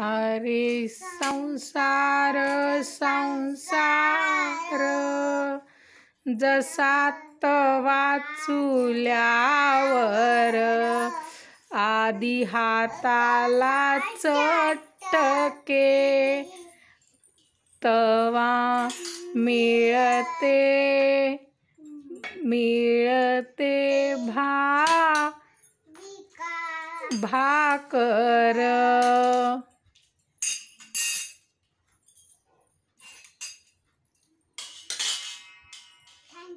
अरे संसार संसार जसात वाचुल्यावर आधी हाताला चटके तवा मिळते मिळते भा भाकर